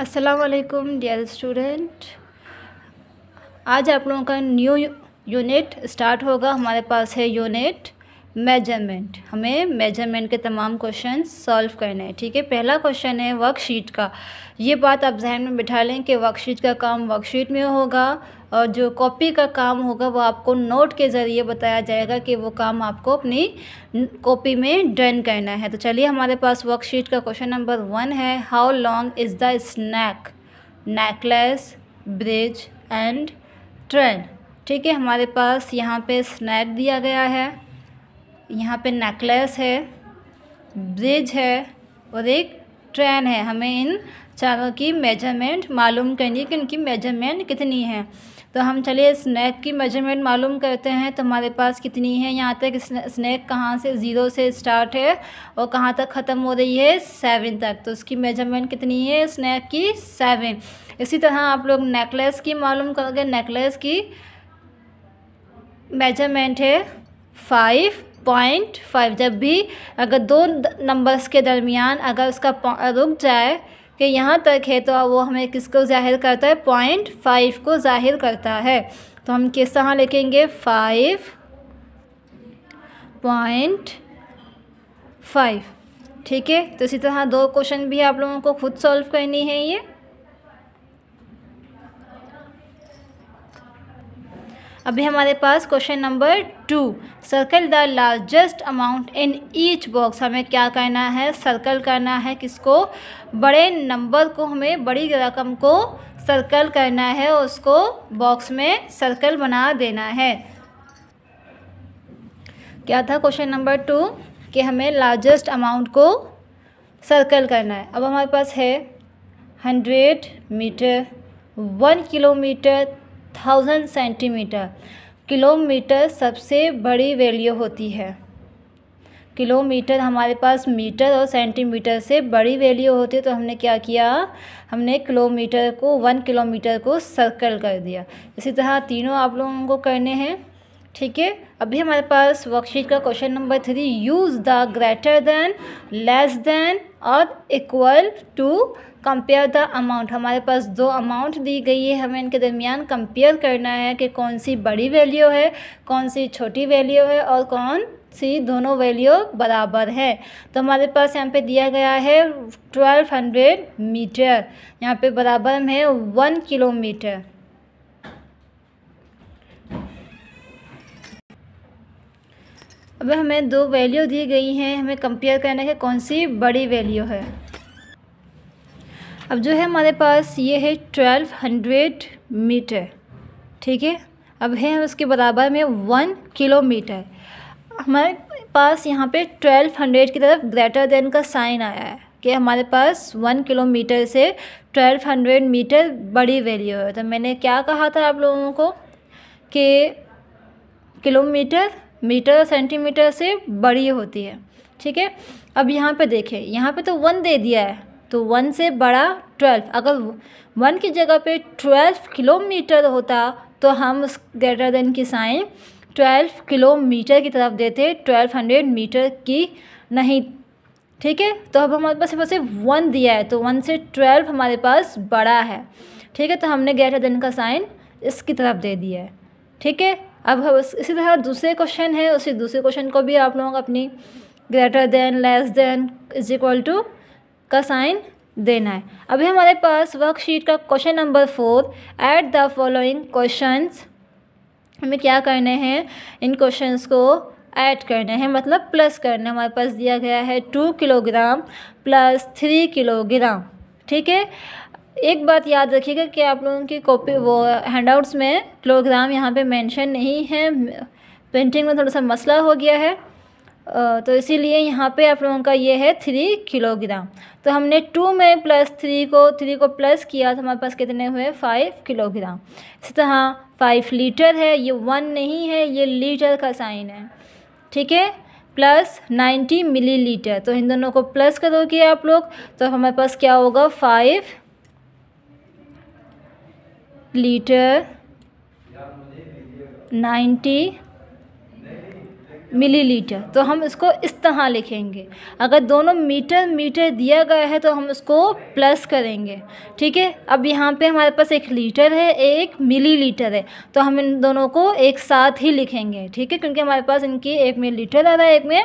असलकुम dear student आज आप लोगों का न्यू यूनिट स्टार्ट होगा हमारे पास है यूनिट मेजरमेंट हमें मेजरमेंट के तमाम क्वेश्चन सॉल्व करने हैं ठीक है पहला क्वेश्चन है वर्कशीट का ये बात आप जहन में बिठा लें कि वर्कशीट का काम वर्कशीट में होगा और जो कॉपी का काम होगा वो आपको नोट के ज़रिए बताया जाएगा कि वो काम आपको अपनी कॉपी में डन करना है तो चलिए हमारे पास वर्कशीट का क्वेश्चन नंबर वन है how long is the snake necklace bridge and train ठीक है हमारे पास यहाँ पे स्नैक दिया गया है यहाँ पे नेकलेस है ब्रिज है और एक ट्रेन है हमें इन चारों की मेजरमेंट मालूम करनी है कि इनकी मेजरमेंट कितनी है तो हम चलिए स्नैक की मेजरमेंट मालूम करते हैं तो हमारे पास कितनी है यहाँ तक स्नैक कहाँ से ज़ीरो से स्टार्ट है और कहाँ तक ख़त्म हो रही है सेवन तक तो उसकी मेजरमेंट कितनी है स्नैक की सेवन इसी तरह आप लोग नेकलेस की मालूम करोगे नेकलेस की मेजरमेंट है फाइव पॉइंट फाइव जब भी अगर दो नंबर्स के दरमियान अगर उसका रुक जाए कि यहाँ तक है तो वो हमें किसको ज़ाहिर करता है पॉइंट फाइव को ज़ाहिर करता है तो हम किस तरह लिखेंगे फाइव पॉइंट फाइव ठीक है तो इसी तरह दो क्वेश्चन भी आप लोगों को खुद सॉल्व करनी है ये अभी हमारे पास question number two circle the largest amount in each box हमें क्या करना है सर्कल करना है किसको बड़े नंबर को हमें बड़ी रकम को सर्कल करना है और उसको बॉक्स में सर्कल बना देना है क्या था क्वेश्चन नंबर टू कि हमें लार्जेस्ट अमाउंट को सर्कल करना है अब हमारे पास है hundred metre one kilometre thousand centimetre kilometre सबसे बड़ी वैल्यू होती है किलोमीटर हमारे पास मीटर और सेंटीमीटर से बड़ी वैल्यू होती है तो हमने क्या किया हमने किलोमीटर को वन किलोमीटर को सर्कल कर दिया इसी तरह तीनों आप लोगों को करने हैं ठीक है अभी हमारे पास वर्कशीट का question number three use the greater than less than और equal to compare the amount हमारे पास दो अमाउंट दी गई है हमें इनके दरमियान कंपेयर करना है कि कौन सी बड़ी वैल्यू है कौन सी छोटी वैल्यू है और कौन सी दोनों वैल्यू बराबर है तो हमारे पास यहाँ पे दिया गया है ट्वेल्व हंड्रेड मीटर यहाँ पे बराबर में है वन किलोमीटर अब हमें दो वैल्यू दी गई हैं हमें कंपेयर करना है कौन सी बड़ी वैल्यू है अब जो है हमारे पास ये है ट्वेल्व हंड्रेड मीटर ठीक है अब है उसके बराबर में वन किलोमीटर हमारे पास यहाँ पे ट्वेल्व हंड्रेड की तरफ ग्रेटर देन का साइन आया है कि हमारे पास वन किलोमीटर से ट्वेल्व हंड्रेड मीटर बड़ी वैल्यू है तो मैंने क्या कहा था आप लोगों को कि किलोमीटर मीटर और सेंटीमीटर से बड़ी होती है ठीक है अब यहाँ पे देखें यहाँ पे तो वन दे दिया है तो वन से बड़ा ट्वेल्व अगर वन की जगह पे ट्वेल्व किलोमीटर होता तो हम उस ग्रेटर देन की साइन ट्वेल्व किलोमीटर की तरफ देते ट्वेल्व हंड्रेड मीटर की नहीं ठीक है तो अब हमारे पास बस वन दिया है तो वन से ट्वेल्व हमारे पास बड़ा है ठीक है तो हमने ग्रेटर देन का साइन इसकी तरफ दे दिया है ठीक है अब हम इसी तरह दूसरे क्वेश्चन है उसी दूसरे क्वेश्चन को भी आप लोग अपनी greater than less than is equal to का साइन देना है अभी हमारे पास वर्कशीट का question number four add the following questions हमें क्या करने हैं इन क्वेश्चंस को ऐड करने हैं मतलब प्लस करने हमारे पास दिया गया है two kilogram plus three kilogram ठीक है एक बात याद रखिएगा कि आप लोगों की कॉपी वो हैंडआउट्स में किलोग्राम यहाँ पे मेंशन नहीं है प्रिंटिंग में थोड़ा सा मसला हो गया है तो इसीलिए यहाँ पे आप लोगों का ये है थ्री किलोग्राम तो हमने टू में प्लस थ्री को थ्री को प्लस किया तो हमारे पास कितने हुए फाइव किलोग्राम इसी तरह फाइव लीटर है ये वन नहीं है ये लीटर का साइन है ठीक है प्लस नाइन्टी मिलीलीटर तो इन दोनों को प्लस करोगे आप लोग तो हमारे पास क्या होगा फाइव लीटर नाइन्टी मिलीलीटर तो हम इसको इस तरह लिखेंगे अगर दोनों मीटर मीटर दिया गया है तो हम उसको प्लस करेंगे ठीक है अब यहाँ पे हमारे पास एक लीटर है एक मिलीलीटर है तो हम इन दोनों को एक साथ ही लिखेंगे ठीक है क्योंकि हमारे पास इनकी एक में लीटर आ रहा है एक में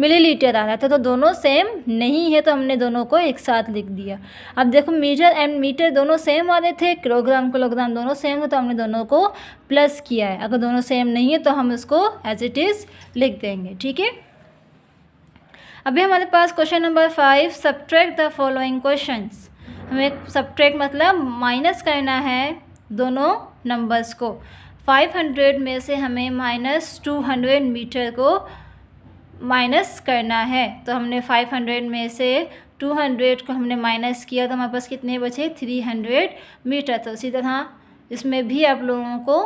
मिलीलीटर आ रहा था तो दोनों सेम नहीं है तो हमने दोनों को एक साथ लिख दिया अब देखो मीटर एंड मीटर दोनों सेम आ रहे थे किलोग्राम किलोग्राम दोनों सेम है तो हमने दोनों को प्लस किया है अगर दोनों सेम नहीं है तो हम उसको एज इट इज़ लिख देंगे ठीक है अभी हमारे पास question number five subtract the following question हमें सब्ट्रैक्ट मतलब माइनस करना है दोनों नंबर्स को 500 में से हमें माइनस टू हंड्रेड मीटर को माइनस करना है तो हमने फाइव हंड्रेड में से टू हंड्रेड को हमने माइनस किया तो हमारे पास कितने बचे थ्री हंड्रेड मीटर तो इसी तरह इसमें भी आप लोगों को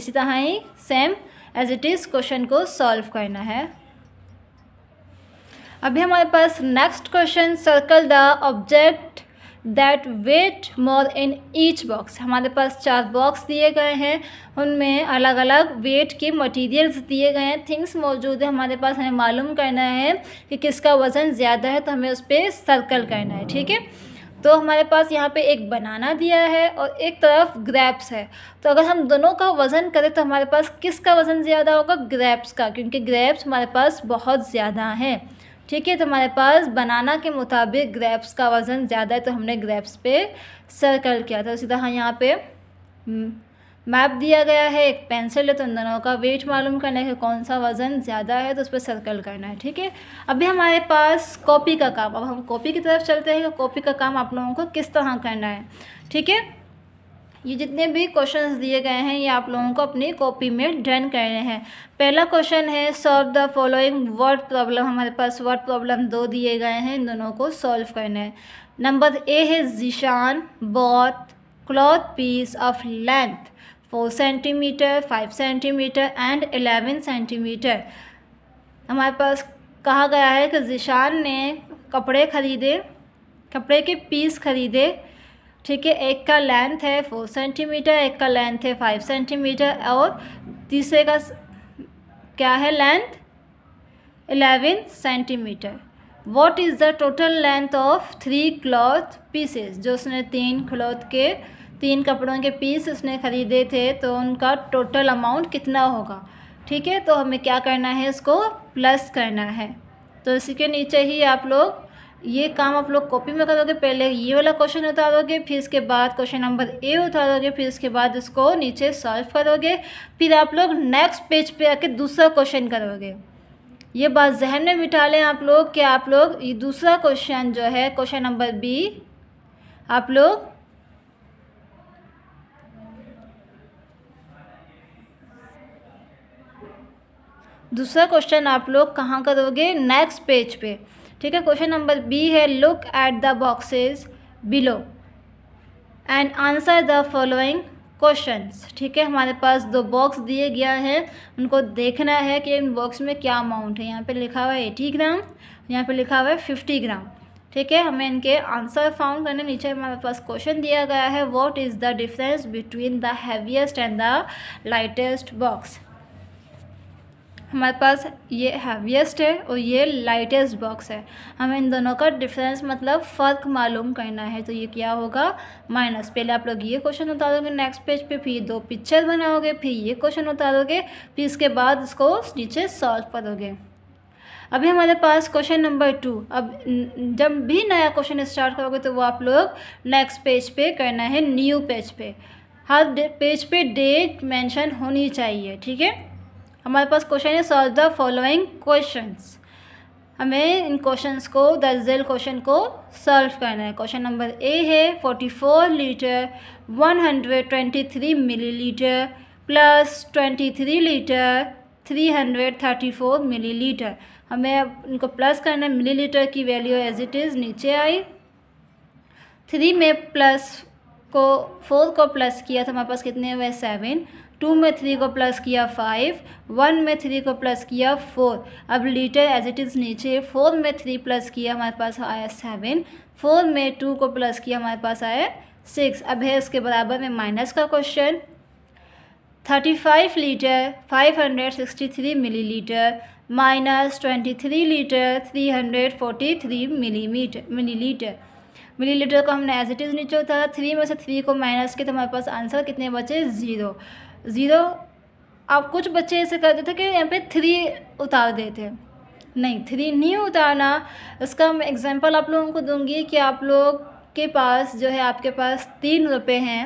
इसी तरह ही same as it is question को सॉल्व करना है अभी हमारे पास next question circle the object that weigh more in each box हमारे पास चार बॉक्स दिए गए हैं उनमें अलग अलग वेट के मटेरियल्स दिए गए हैं थिंग्स मौजूद है हमारे पास हमें मालूम करना है कि किसका वज़न ज़्यादा है तो हमें उस पर सर्कल करना है ठीक है तो हमारे पास यहाँ पे एक बनाना दिया है और एक तरफ ग्रैप्स है तो अगर हम दोनों का वज़न करें तो हमारे पास किसका वज़न ज़्यादा होगा ग्रैप्स का क्योंकि ग्रैप्स हमारे पास बहुत ज़्यादा हैं ठीक है तो हमारे पास बनाना के मुताबिक ग्रेप्स का वज़न ज़्यादा है तो हमने ग्रेप्स पे सर्कल किया था उसी तो तरह हाँ, यहाँ पे मैप हम्म, दिया गया है एक पेंसिल है तो उन दोनों का वेट मालूम करना है कि कौन सा वज़न ज़्यादा है तो उस पर सर्कल करना है ठीक है अभी हमारे पास कॉपी का काम अब हम कॉपी की तरफ चलते हैं कि कॉपी का काम आप लोगों को किस तरह करना है ठीक है ये जितने भी क्वेश्चंस दिए गए हैं ये आप लोगों को अपनी कॉपी में डन करने हैं पहला क्वेश्चन है solve the following word problem हमारे पास वर्ड प्रॉब्लम दो दिए गए हैं इन दोनों को सॉल्व करने हैं नंबर ए है Zeeshan bought cloth piece of length four centimetre five centimetre and eleven centimetre हमारे पास कहा गया है कि जीशान ने कपड़े खरीदे कपड़े के पीस खरीदे ठीक है एक का लेंथ है फोर सेंटीमीटर एक का लेंथ है फाइव सेंटीमीटर और तीसरे का क्या है length eleven centimetre what is the total length of three cloth pieces जो उसने तीन क्लॉथ के तीन कपड़ों के पीस उसने ख़रीदे थे तो उनका टोटल अमाउंट कितना होगा ठीक है तो हमें क्या करना है इसको प्लस करना है तो इसी के नीचे ही आप लोग ये काम आप लोग कॉपी में करोगे पहले ये वाला क्वेश्चन उतारोगे फिर इसके बाद क्वेश्चन नंबर ए उतारोगे फिर इसके बाद उसको नीचे सॉल्व करोगे फिर आप लोग नेक्स्ट पेज पे आके दूसरा क्वेश्चन करोगे ये बात जहन में बिठा लें आप लोग कि आप लोग ये दूसरा क्वेश्चन जो है क्वेश्चन नंबर बी आप लोग दूसरा क्वेश्चन आप लोग कहाँ करोगे नेक्स्ट पेज पे ठीक है क्वेश्चन नंबर बी है look at the boxes below and answer the following questions ठीक है हमारे पास दो बॉक्स दिए गया है उनको देखना है कि इन बॉक्स में क्या अमाउंट है यहाँ पे लिखा हुआ है एटी ग्राम यहाँ पे लिखा हुआ है फिफ्टी ग्राम ठीक है हमें इनके आंसर फाउंड करने नीचे हमारे पास क्वेश्चन दिया गया है what is the difference between the heaviest and the lightest box हमारे पास ये हैवीस्ट है और ये लाइटेस्ट बॉक्स है हमें इन दोनों का डिफरेंस मतलब फ़र्क मालूम करना है तो ये क्या होगा माइनस पहले आप लोग ये क्वेश्चन उतारोगे नेक्स्ट पेज पे फिर दो पिक्चर बनाओगे फिर ये क्वेश्चन उतारोगे फिर इसके बाद इसको नीचे सॉल्व करोगे अभी हमारे पास क्वेश्चन नंबर टू अब जब भी नया क्वेश्चन स्टार्ट करोगे तो वो आप लोग नेक्स्ट पेज पे करना है न्यू पेज पे हर पेज पे डेट मेंशन होनी चाहिए ठीक है हमारे पास क्वेश्चन है सॉल्व द फॉलोइंग क्वेश्चंस हमें इन क्वेश्चंस को दर्जेल क्वेश्चन को सॉल्व करना है क्वेश्चन नंबर ए है forty four litre one hundred twenty three millilitre plus twenty three litre three hundred thirty four millilitre हमें अब इनको प्लस करना है मिली लीटर की वैल्यू एज इट इज़ नीचे आई थ्री में प्लस को फोर को प्लस किया तो हमारे पास कितने हुए सेवन टू में थ्री को प्लस किया फाइव वन में थ्री को प्लस किया फोर अब लीटर एज इट इज़ नीचे फोर में थ्री प्लस किया हमारे पास आया सेवन फोर में टू को प्लस किया हमारे पास आया सिक्स अब है उसके बराबर में माइनस का question thirty five litre five hundred sixty three millilitre minus twenty three litre three hundred forty three millimetre millilitre millilitre को हमने एज इट इज़ नीचे उतारा थ्री में से थ्री को माइनस किया तो हमारे पास आंसर कितने बचे ज़ीरो ज़ीरो अब कुछ बच्चे ऐसे करते थे कि यहाँ पे थ्री उतार देते नहीं थ्री नहीं उतारना इसका मैं एग्ज़ाम्पल आप लोगों को दूंगी कि आप लोग के पास जो है आपके पास तीन रुपये हैं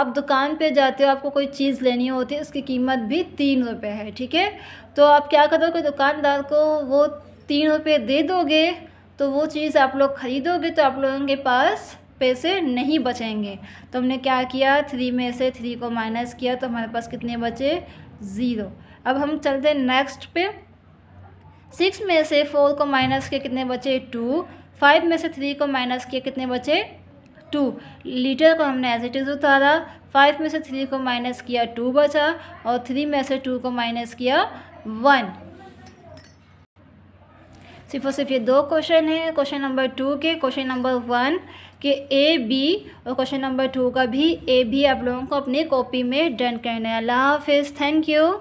आप दुकान पे जाते हो आपको कोई चीज़ लेनी होती है उसकी कीमत भी तीन रुपये है ठीक है तो आप क्या करोगे दुकानदार को वो तीन रुपये दे दोगे तो वो चीज़ आप लोग ख़रीदोगे तो आप लोगों के पास पैसे नहीं बचेंगे तो हमने क्या किया थ्री में से थ्री को माइनस किया तो हमारे पास कितने बचे ज़ीरो अब हम चलते हैं नेक्स्ट पे सिक्स में से फोर को माइनस किया कितने बचे टू फाइव में से थ्री को माइनस किया कितने बचे टू लीटर को हमने एज इट इज़ उतारा फाइव में से थ्री को माइनस किया टू बचा और थ्री में से टू को माइनस किया वन सिर्फ और सिर्फ ये दो क्वेश्चन हैं क्वेश्चन नंबर टू के क्वेश्चन नंबर वन कि ए बी और क्वेश्चन नंबर टू का भी ए भी आप लोगों को अपनी कॉपी में डन करना है अल्लाह हाफिज़ थैंक यू